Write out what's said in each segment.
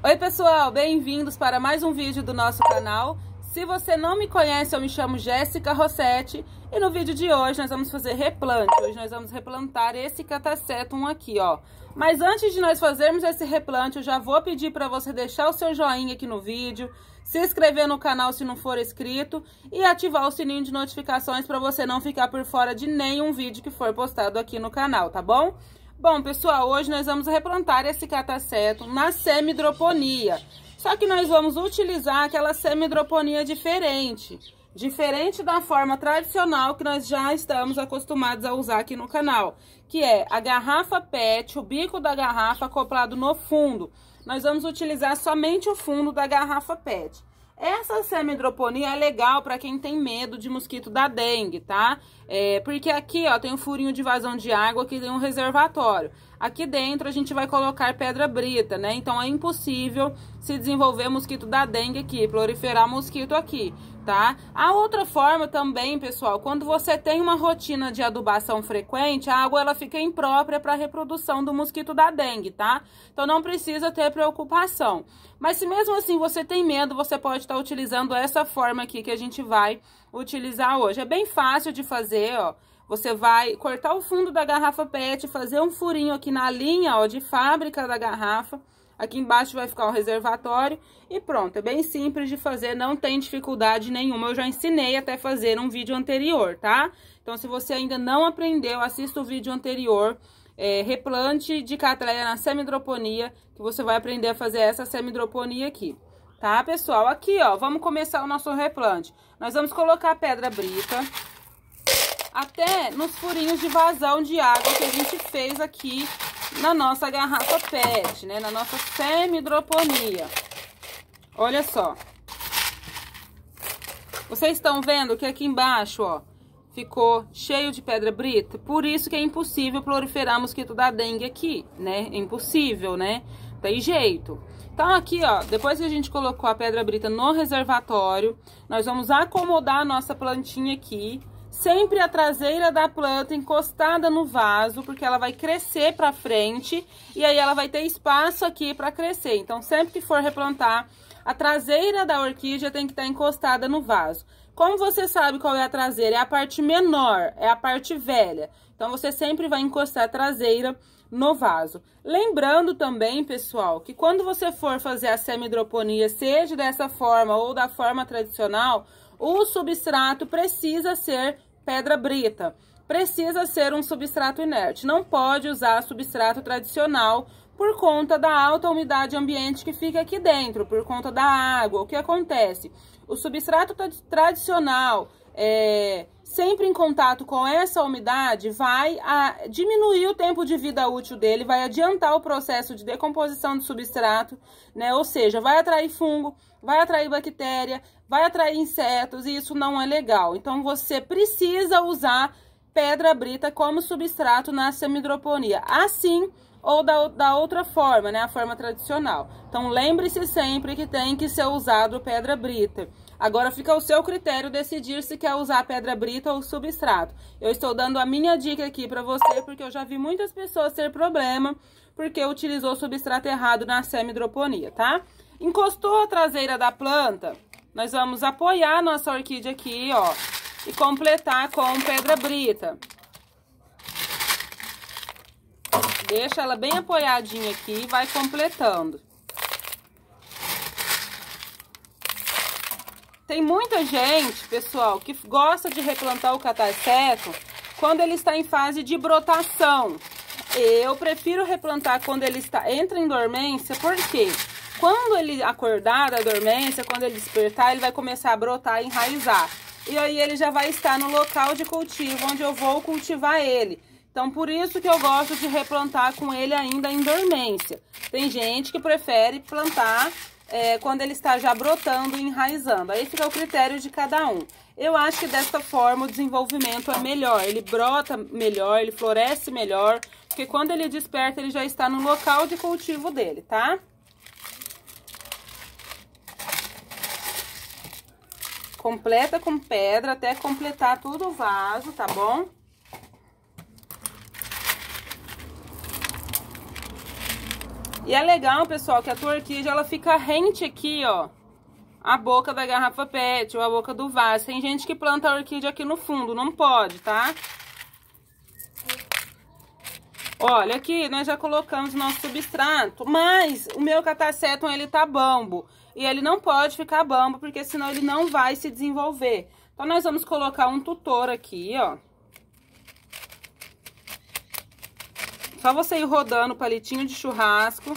Oi pessoal, bem-vindos para mais um vídeo do nosso canal. Se você não me conhece, eu me chamo Jéssica Rossetti e no vídeo de hoje nós vamos fazer replante. Hoje nós vamos replantar esse catacetum aqui, ó. Mas antes de nós fazermos esse replante, eu já vou pedir para você deixar o seu joinha aqui no vídeo, se inscrever no canal se não for inscrito e ativar o sininho de notificações para você não ficar por fora de nenhum vídeo que for postado aqui no canal, tá bom? Bom, pessoal, hoje nós vamos replantar esse cataceto na semidroponia. Só que nós vamos utilizar aquela semidroponia diferente. Diferente da forma tradicional que nós já estamos acostumados a usar aqui no canal. Que é a garrafa PET, o bico da garrafa acoplado no fundo. Nós vamos utilizar somente o fundo da garrafa PET. Essa semi semi-hidroponia é legal para quem tem medo de mosquito da dengue, tá? É, porque aqui, ó, tem um furinho de vazão de água que tem um reservatório. Aqui dentro a gente vai colocar pedra brita, né? Então é impossível se desenvolver mosquito da dengue aqui, proliferar mosquito aqui, tá? A outra forma também, pessoal, quando você tem uma rotina de adubação frequente, a água ela fica imprópria para reprodução do mosquito da dengue, tá? Então não precisa ter preocupação. Mas se mesmo assim você tem medo, você pode estar tá utilizando essa forma aqui que a gente vai utilizar hoje. É bem fácil de fazer, ó. Você vai cortar o fundo da garrafa PET, fazer um furinho aqui na linha, ó, de fábrica da garrafa. Aqui embaixo vai ficar o reservatório e pronto. É bem simples de fazer, não tem dificuldade nenhuma. Eu já ensinei até fazer um vídeo anterior, tá? Então, se você ainda não aprendeu, assista o vídeo anterior. É, replante de catreia na semidroponia, que você vai aprender a fazer essa semidroponia aqui. Tá, pessoal? Aqui, ó, vamos começar o nosso replante. Nós vamos colocar a pedra brita até nos furinhos de vazão de água que a gente fez aqui na nossa garrafa PET, né? Na nossa semi-hidroponia. Olha só. Vocês estão vendo que aqui embaixo, ó, ficou cheio de pedra brita? Por isso que é impossível proliferar mosquito da dengue aqui, né? É impossível, né? Tem jeito. Então aqui, ó, depois que a gente colocou a pedra brita no reservatório, nós vamos acomodar a nossa plantinha aqui, sempre a traseira da planta encostada no vaso, porque ela vai crescer para frente e aí ela vai ter espaço aqui para crescer. Então, sempre que for replantar, a traseira da orquídea tem que estar tá encostada no vaso. Como você sabe qual é a traseira? É a parte menor, é a parte velha. Então, você sempre vai encostar a traseira no vaso. Lembrando também, pessoal, que quando você for fazer a semidroponia, seja dessa forma ou da forma tradicional, o substrato precisa ser pedra brita. Precisa ser um substrato inerte, não pode usar substrato tradicional por conta da alta umidade ambiente que fica aqui dentro, por conta da água. O que acontece? O substrato tradicional é, sempre em contato com essa umidade vai a, diminuir o tempo de vida útil dele, vai adiantar o processo de decomposição do substrato, né? Ou seja, vai atrair fungo, vai atrair bactéria, vai atrair insetos e isso não é legal. Então, você precisa usar pedra brita como substrato na semidroponia. Assim ou da, da outra forma, né? A forma tradicional. Então, lembre-se sempre que tem que ser usado pedra brita. Agora fica ao seu critério decidir se quer usar pedra brita ou substrato. Eu estou dando a minha dica aqui para você, porque eu já vi muitas pessoas ter problema porque utilizou substrato errado na semidroponia, tá? Encostou a traseira da planta, nós vamos apoiar a nossa orquídea aqui, ó, e completar com pedra brita. Deixa ela bem apoiadinha aqui e vai completando. Tem muita gente, pessoal, que gosta de replantar o catarceto quando ele está em fase de brotação. Eu prefiro replantar quando ele está entra em dormência, por quê? Porque quando ele acordar da dormência, quando ele despertar, ele vai começar a brotar e enraizar. E aí ele já vai estar no local de cultivo, onde eu vou cultivar ele. Então, por isso que eu gosto de replantar com ele ainda em dormência. Tem gente que prefere plantar é, quando ele está já brotando e enraizando. Aí fica o critério de cada um. Eu acho que desta forma o desenvolvimento é melhor, ele brota melhor, ele floresce melhor, porque quando ele desperta ele já está no local de cultivo dele, tá? Completa com pedra até completar todo o vaso, tá bom? E é legal, pessoal, que a orquídea ela fica rente aqui, ó, a boca da garrafa pet ou a boca do vaso. Tem gente que planta a orquídea aqui no fundo, não pode, tá? Olha aqui, nós já colocamos nosso substrato, mas o meu catacetum, ele tá bambo e ele não pode ficar bambo, porque senão ele não vai se desenvolver. Então, nós vamos colocar um tutor aqui, ó. Só você ir rodando o palitinho de churrasco,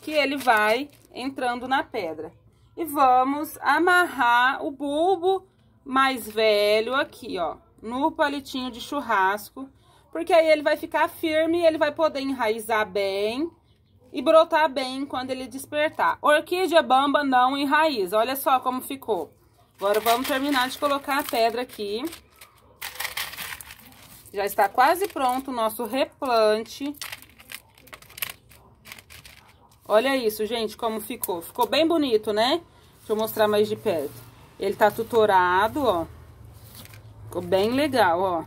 que ele vai entrando na pedra. E vamos amarrar o bulbo mais velho aqui, ó, no palitinho de churrasco, porque aí ele vai ficar firme e ele vai poder enraizar bem e brotar bem quando ele despertar. Orquídea bamba não em raiz. Olha só como ficou. Agora vamos terminar de colocar a pedra aqui. Já está quase pronto o nosso replante. Olha isso, gente, como ficou. Ficou bem bonito, né? Deixa eu mostrar mais de perto. Ele tá tutorado, ó. Ficou bem legal, ó.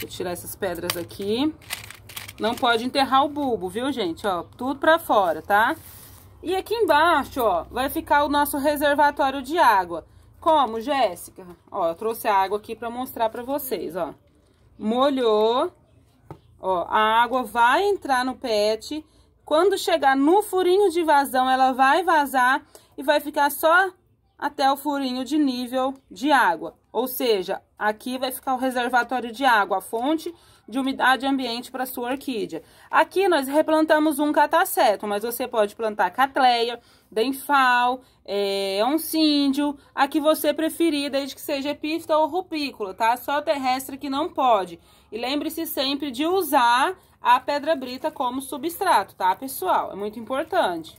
Vou tirar essas pedras aqui. Não pode enterrar o bulbo, viu, gente? Ó, tudo pra fora, tá? E aqui embaixo, ó, vai ficar o nosso reservatório de água. Como, Jéssica? Ó, eu trouxe a água aqui pra mostrar pra vocês, ó. Molhou, ó, a água vai entrar no pet. Quando chegar no furinho de vazão, ela vai vazar e vai ficar só até o furinho de nível de água. Ou seja, aqui vai ficar o reservatório de água, a fonte de umidade ambiente para sua orquídea. Aqui nós replantamos um cataceto, mas você pode plantar catleia, denfal, é, oncíndio, a que você preferir, desde que seja epífita ou rupícola, tá? Só terrestre que não pode. E lembre-se sempre de usar a pedra brita como substrato, tá, pessoal? É muito importante.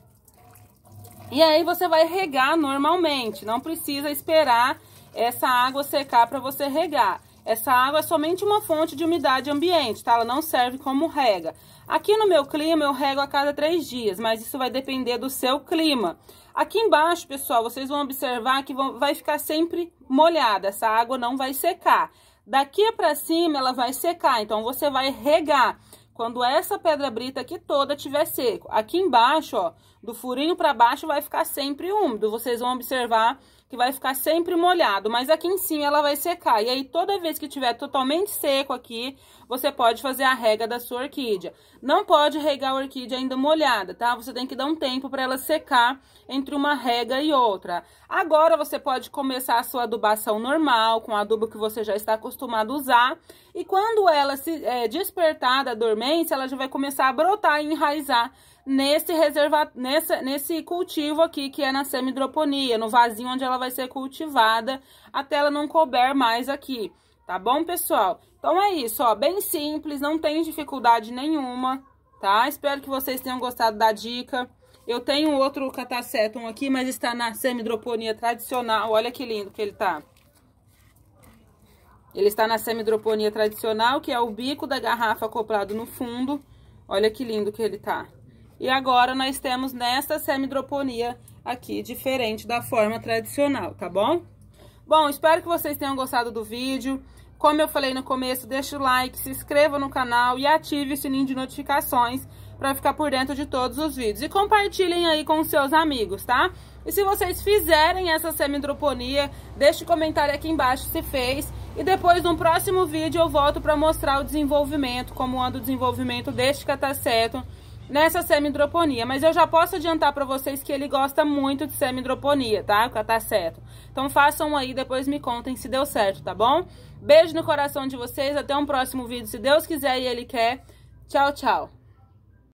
E aí você vai regar normalmente, não precisa esperar essa água secar para você regar. Essa água é somente uma fonte de umidade ambiente, tá? Ela não serve como rega. Aqui no meu clima eu rego a cada três dias, mas isso vai depender do seu clima. Aqui embaixo, pessoal, vocês vão observar que vão, vai ficar sempre molhada, essa água não vai secar. Daqui para cima ela vai secar, então você vai regar. Quando essa pedra brita aqui toda tiver seco, aqui embaixo, ó, do furinho para baixo vai ficar sempre úmido. Vocês vão observar que vai ficar sempre molhado, mas aqui em cima ela vai secar. E aí, toda vez que tiver totalmente seco aqui, você pode fazer a rega da sua orquídea. Não pode regar a orquídea ainda molhada, tá? Você tem que dar um tempo para ela secar entre uma rega e outra. Agora, você pode começar a sua adubação normal, com adubo que você já está acostumado a usar. E quando ela se é, despertar da dormência, ela já vai começar a brotar e enraizar nesse reserva, nessa nesse cultivo aqui, que é na semidroponia, no vasinho onde ela vai ser cultivada, até ela não couber mais aqui, tá bom, pessoal? Então é isso, ó, bem simples, não tem dificuldade nenhuma, tá? Espero que vocês tenham gostado da dica. Eu tenho outro catacetum aqui, mas está na semidroponia tradicional. Olha que lindo que ele tá. Ele está na semidroponia tradicional, que é o bico da garrafa acoplado no fundo. Olha que lindo que ele tá. E agora nós temos nesta semidroponia aqui, diferente da forma tradicional, tá bom? Bom, espero que vocês tenham gostado do vídeo. Como eu falei no começo, deixe o like, se inscreva no canal e ative o sininho de notificações para ficar por dentro de todos os vídeos. E compartilhem aí com seus amigos, tá? E se vocês fizerem essa semidroponia, deixe o um comentário aqui embaixo se fez. E depois, no próximo vídeo, eu volto para mostrar o desenvolvimento, como anda o desenvolvimento deste cataceto nessa semi hidroponia, Mas eu já posso adiantar para vocês que ele gosta muito de semi hidroponia, tá? Tá certo. Então façam aí, depois me contem se deu certo, tá bom? Beijo no coração de vocês, até um próximo vídeo, se Deus quiser e Ele quer. Tchau, tchau.